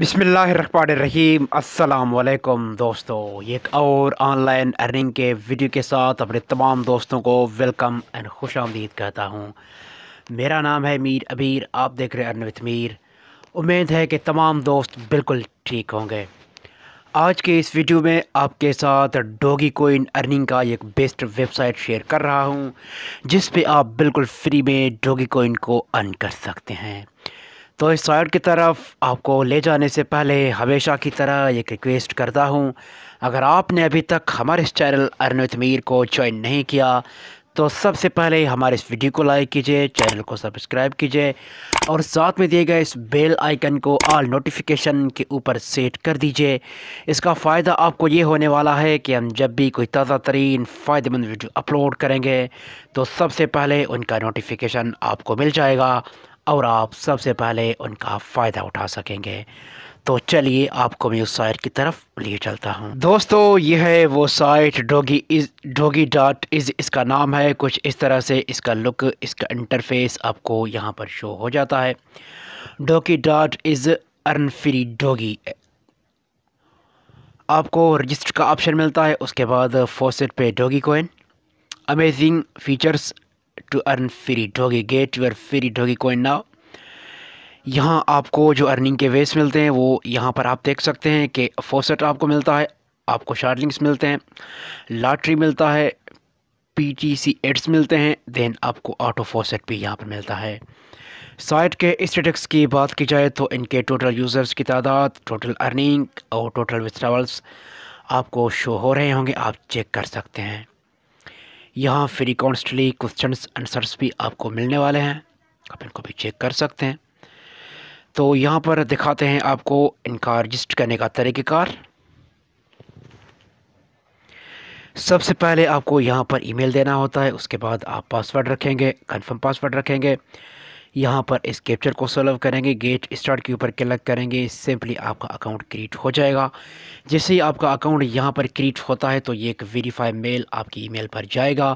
बिसमीम् अल्लाम दोस्तों एक और ऑनलाइन अर्निंग के वीडियो के साथ अपने तमाम दोस्तों को वेलकम एंड खुश आमदीद कहता हूँ मेरा नाम है मीर अबीर आप देख रहे हैं अर्न विथ मीर उम्मीद है कि तमाम दोस्त बिल्कुल ठीक होंगे आज के इस वीडियो में आपके साथ डोगी कोइन अर्निंग का एक बेस्ट वेबसाइट शेयर कर रहा हूँ जिस पर आप बिल्कुल फ्री में डोगी कोइन को अर्न कर सकते हैं तो इस साइड की तरफ आपको ले जाने से पहले हमेशा की तरह एक रिक्वेस्ट करता हूँ अगर आपने अभी तक हमारे इस चैनल अरनवित मीर को ज्वाइन नहीं किया तो सबसे पहले हमारे इस वीडियो को लाइक कीजिए चैनल को सब्सक्राइब कीजिए और साथ में दिए गए इस बेल आइकन को ऑल नोटिफिकेशन के ऊपर सेट कर दीजिए इसका फ़ायदा आपको ये होने वाला है कि हम जब भी कोई ताज़ा तरीन फ़ायदेमंद वीडियो अपलोड करेंगे तो सबसे पहले उनका नोटिफिकेशन आपको मिल जाएगा और आप सबसे पहले उनका फ़ायदा उठा सकेंगे तो चलिए आपको मैं उस साइट की तरफ लिए चलता हूँ दोस्तों यह है वो site doggy is doggy dot is इसका नाम है कुछ इस तरह से इसका लुक इसका इंटरफेस आपको यहाँ पर शो हो जाता है doggy dot is earn free doggy आपको रजिस्टर का ऑप्शन मिलता है उसके बाद फोसेट पे doggy coin amazing features to earn free doggy get your free doggy coin now यहाँ आपको जो अर्निंग के वेस मिलते हैं वो यहाँ पर आप देख सकते हैं कि फोसेट आपको मिलता है आपको शार्लिंग्स मिलते हैं लॉटरी मिलता है पीटीसी एड्स मिलते हैं देन आपको ऑटो फोसेट भी यहाँ पर मिलता है साइट के स्टेटिक्स की बात की जाए तो इनके टोटल यूज़र्स की तादाद टोटल अर्निंग और टोटल विथड्रावल्स आपको शो हो रहे होंगे आप चेक कर सकते हैं यहाँ फ्री कॉन्स्टली क्वेश्चन आंसर्स भी आपको मिलने वाले हैं आप इनको भी चेक कर सकते हैं तो यहाँ पर दिखाते हैं आपको इनका रजिस्टर करने का तरीक़ार सबसे पहले आपको यहाँ पर ईमेल देना होता है उसके बाद आप पासवर्ड रखेंगे कंफर्म पासवर्ड रखेंगे यहाँ पर इस कैप्चर को सॉल्व करेंगे गेट स्टार्ट के ऊपर क्लिक करेंगे सिंपली आपका अकाउंट क्रिएट हो जाएगा जैसे ही आपका अकाउंट यहाँ पर क्रिएट होता है तो ये एक वेरीफाई मेल आपकी ईमेल पर जाएगा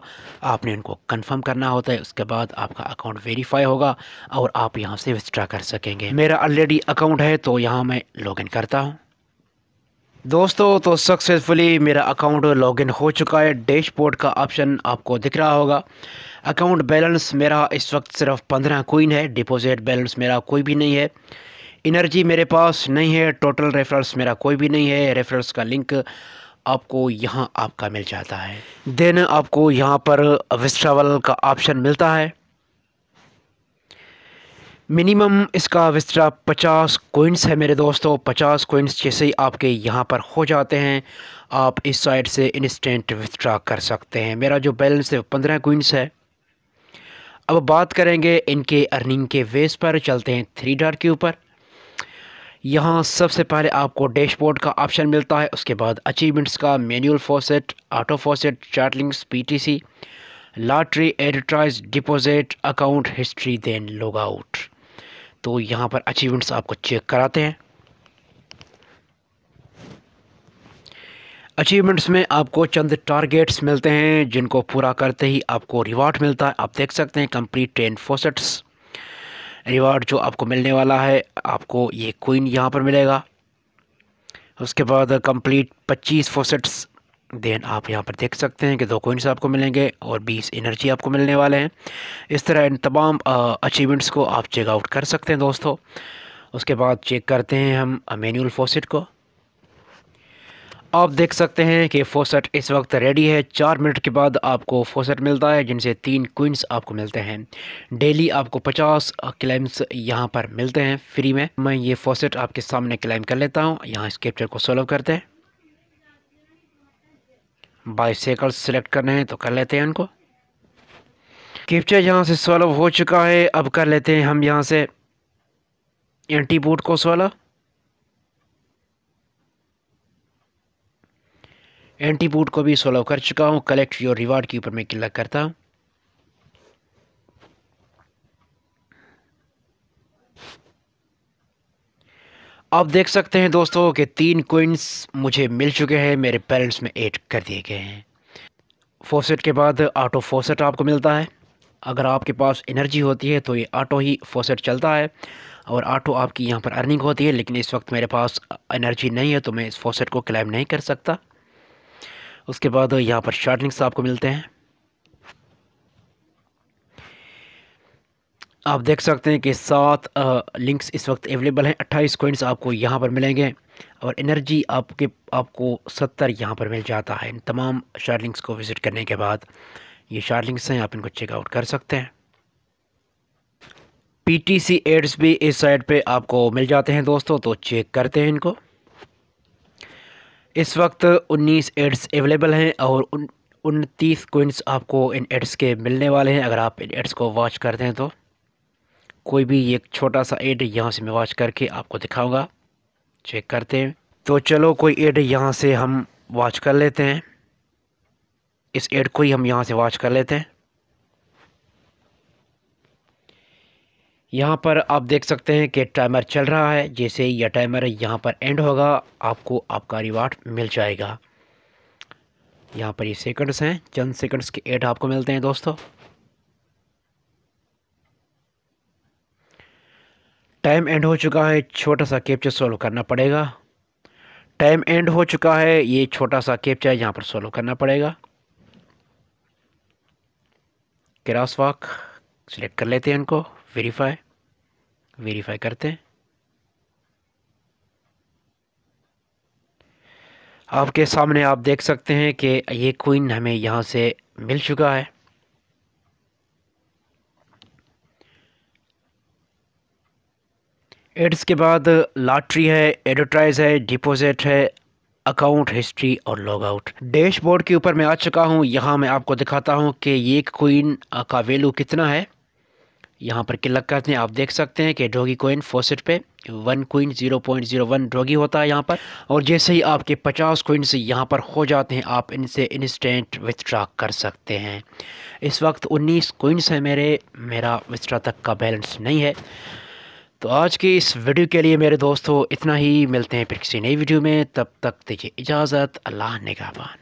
आपने उनको कंफर्म करना होता है उसके बाद आपका अकाउंट वेरीफाई होगा और आप यहाँ से विस्ट्रा कर सकेंगे मेरा ऑलरेडी अकाउंट है तो यहाँ मैं लॉग करता हूँ दोस्तों तो सक्सेसफुली मेरा अकाउंट लॉगिन हो चुका है डैशबोर्ड का ऑप्शन आपको दिख रहा होगा अकाउंट बैलेंस मेरा इस वक्त सिर्फ पंद्रह कोइन है डिपॉजिट बैलेंस मेरा कोई भी नहीं है इनर्जी मेरे पास नहीं है टोटल रेफरल्स मेरा कोई भी नहीं है रेफरल्स का लिंक आपको यहाँ आपका मिल जाता है देन आपको यहाँ पर विस्ट्रावल का ऑप्शन मिलता है मिनिमम इसका विस्तरा पचास कोइंस है मेरे दोस्तों पचास कोइंस जैसे ही आपके यहाँ पर हो जाते हैं आप इस साइड से इंस्टेंट विस्तरा कर सकते हैं मेरा जो बैलेंस है पंद्रह कोइंस है अब बात करेंगे इनके अर्निंग के वेस पर चलते हैं थ्री डार के ऊपर यहाँ सबसे पहले आपको डैशबोर्ड का ऑप्शन मिलता है उसके बाद अचीवमेंट्स का manual faucet auto faucet shortlinks PTC lottery advertise deposit account history then log out तो यहाँ पर अचीवमेंट्स आपको चेक कराते हैं अचीवमेंट्स में आपको चंद टारगेट्स मिलते हैं जिनको पूरा करते ही आपको रिवार्ड मिलता है आप देख सकते हैं कंप्लीट टेन फोसेट्स रिवार्ड जो आपको मिलने वाला है आपको ये क्वीन यहाँ पर मिलेगा उसके बाद कंप्लीट 25 फोसेट्स देन आप यहाँ पर देख सकते हैं कि दो कोइंस आपको मिलेंगे और 20 एनर्जी आपको मिलने वाले हैं इस तरह इन तमाम अचीवमेंट्स को आप चेकआउट कर सकते हैं दोस्तों उसके बाद चेक करते हैं हम मैनुअल फोसेट को आप देख सकते हैं कि फोसेट इस वक्त रेडी है चार मिनट के बाद आपको फोसेट मिलता है जिनसे तीन क्विंस आपको मिलते हैं डेली आपको पचास क्लेम्स यहाँ पर मिलते हैं फ्री में मैं ये फोसेट आपके सामने क्लेम कर लेता हूँ यहाँ इस कैप्चर को सोल्व करते हैं बाईसाइकल सेलेक्ट करने हैं तो कर लेते हैं उनको कैप्चर यहाँ से सॉल्व हो चुका है अब कर लेते हैं हम यहाँ से एंटी बूट को सॉल्व बूट को भी सॉल्व कर चुका हूँ कलेक्ट योर रिवार्ड के ऊपर मैं क्लिक करता हूँ आप देख सकते हैं दोस्तों कि तीन क्विंस मुझे मिल चुके हैं मेरे पेरेंट्स में एड कर दिए गए हैं फोसेट के बाद ऑटो फोसेट आपको मिलता है अगर आपके पास एनर्जी होती है तो ये ऑटो ही फोसेट चलता है और ऑटो आपकी यहाँ पर अर्निंग होती है लेकिन इस वक्त मेरे पास एनर्जी नहीं है तो मैं इस फोसेट को क्लेम नहीं कर सकता उसके बाद यहाँ पर शार्टनिंग्स आपको मिलते हैं आप देख सकते हैं कि सात लिंक्स इस वक्त अवेलेबल हैं अट्ठाईस कोइंस आपको यहाँ पर मिलेंगे और एनर्जी आपके आपको सत्तर यहाँ पर मिल जाता है इन तमाम लिंक्स को विज़िट करने के बाद ये लिंक्स हैं आप इनको चेकआउट कर सकते हैं पीटीसी एड्स भी इस साइट पे आपको मिल जाते हैं दोस्तों तो चेक करते हैं इनको इस वक्त उन्नीस एड्स अवेलेबल हैं और उनतीस कोइंस आपको इन एड्स के मिलने वाले हैं अगर आप इन एड्स को वॉच करते हैं तो कोई भी एक छोटा सा एड यहाँ से मैं वॉच करके आपको दिखाऊंगा चेक करते हैं तो चलो कोई एड यहाँ से हम वॉच कर लेते हैं इस एड को ही हम यहाँ से वॉच कर लेते हैं यहाँ पर आप देख सकते हैं कि टाइमर चल रहा है जैसे यह टाइमर यहाँ पर एंड होगा आपको आपका रिवार्ड मिल जाएगा यहाँ पर ये सेकंड्स हैं चंद सेकंड्स के एड आपको मिलते हैं दोस्तों टाइम एंड हो चुका है छोटा सा कैप्चर सॉल्व करना पड़ेगा टाइम एंड हो चुका है ये छोटा सा कैप्चर है यहाँ पर सॉल्व करना पड़ेगा क्रॉस वॉक सिलेक्ट कर लेते हैं इनको वेरीफाई वेरीफाई करते हैं आपके सामने आप देख सकते हैं कि ये क्वीन हमें यहाँ से मिल चुका है एड्स के बाद लॉटरी है एडवर्टाइज है डिपॉजिट है अकाउंट हिस्ट्री और लॉग आउट डैशबोर्ड के ऊपर मैं आ चुका हूँ यहाँ मैं आपको दिखाता हूँ कि ये कोइन uh, का वैल्यू कितना है यहाँ पर क्लिक करते हैं आप देख सकते हैं कि डोगी कोइन फोसेट पे one coin zero point zero one doggy होता है यहाँ पर और जैसे ही आपके पचास कोइंस यहाँ पर हो जाते हैं आप इनसे इंस्टेंट विथड्रा कर सकते हैं इस वक्त उन्नीस कोइंस हैं मेरे मेरा विथड्रा तक का बैलेंस नहीं है तो आज की इस वीडियो के लिए मेरे दोस्तों इतना ही मिलते हैं फिर किसी नई वीडियो में तब तक दीजिए इजाज़त अल्लाह निगाबान